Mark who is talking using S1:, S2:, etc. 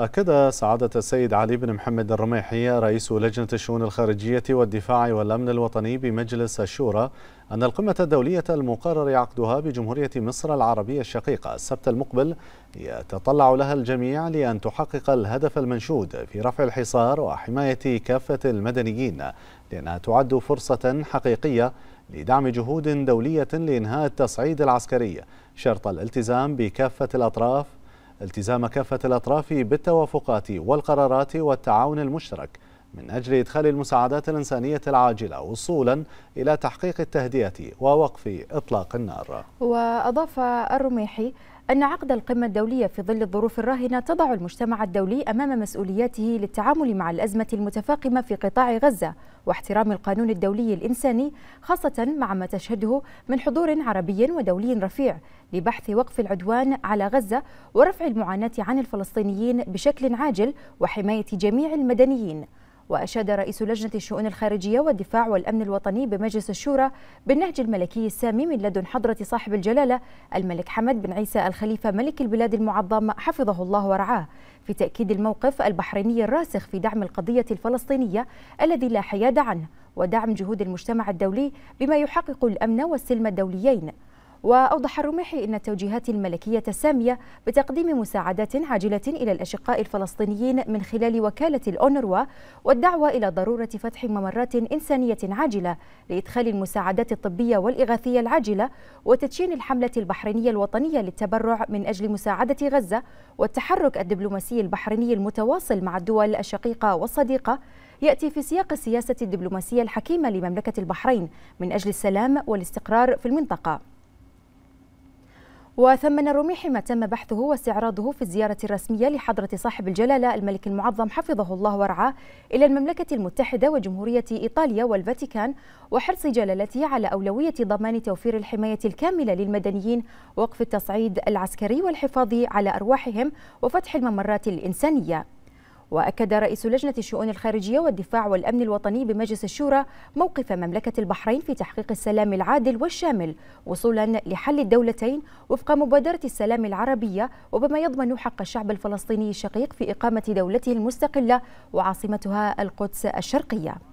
S1: أكد سعادة السيد علي بن محمد الرميحي رئيس لجنة الشؤون الخارجية والدفاع والأمن الوطني بمجلس الشورى أن القمة الدولية المقرر عقدها بجمهورية مصر العربية الشقيقة السبت المقبل يتطلع لها الجميع لأن تحقق الهدف المنشود في رفع الحصار وحماية كافة المدنيين لأنها تعد فرصة حقيقية لدعم جهود دولية لإنهاء التصعيد العسكري شرط الالتزام بكافة الأطراف التزام كافة الأطراف بالتوافقات والقرارات والتعاون المشترك من أجل إدخال المساعدات الإنسانية العاجلة وصولا إلى تحقيق التهدئة ووقف
S2: إطلاق النار وأضاف الرميحي أن عقد القمة الدولية في ظل الظروف الراهنة تضع المجتمع الدولي أمام مسؤولياته للتعامل مع الأزمة المتفاقمة في قطاع غزة واحترام القانون الدولي الإنساني خاصة مع ما تشهده من حضور عربي ودولي رفيع لبحث وقف العدوان على غزة ورفع المعاناة عن الفلسطينيين بشكل عاجل وحماية جميع المدنيين وأشاد رئيس لجنة الشؤون الخارجية والدفاع والأمن الوطني بمجلس الشورى بالنهج الملكي السامي من لدن حضرة صاحب الجلالة الملك حمد بن عيسى الخليفة ملك البلاد المعظم حفظه الله ورعاه في تأكيد الموقف البحريني الراسخ في دعم القضية الفلسطينية الذي لا حياد عنه ودعم جهود المجتمع الدولي بما يحقق الأمن والسلم الدوليين وأوضح الرماحي أن التوجيهات الملكية السامية بتقديم مساعدات عاجلة إلى الأشقاء الفلسطينيين من خلال وكالة الأونروا والدعوة إلى ضرورة فتح ممرات إنسانية عاجلة لإدخال المساعدات الطبية والإغاثية العاجلة وتدشين الحملة البحرينية الوطنية للتبرع من أجل مساعدة غزة والتحرك الدبلوماسي البحريني المتواصل مع الدول الشقيقة والصديقة يأتي في سياق السياسة الدبلوماسية الحكيمة لمملكة البحرين من أجل السلام والاستقرار في المنطقة وثمن الرميح ما تم بحثه واستعراضه في الزيارة الرسمية لحضرة صاحب الجلالة الملك المعظم حفظه الله ورعاه إلى المملكة المتحدة وجمهورية إيطاليا والفاتيكان وحرص جلالته على أولوية ضمان توفير الحماية الكاملة للمدنيين ووقف التصعيد العسكري والحفاظ على أرواحهم وفتح الممرات الإنسانية وأكد رئيس لجنة الشؤون الخارجية والدفاع والأمن الوطني بمجلس الشورى موقف مملكة البحرين في تحقيق السلام العادل والشامل وصولا لحل الدولتين وفق مبادرة السلام العربية وبما يضمن حق الشعب الفلسطيني الشقيق في إقامة دولته المستقلة وعاصمتها القدس الشرقية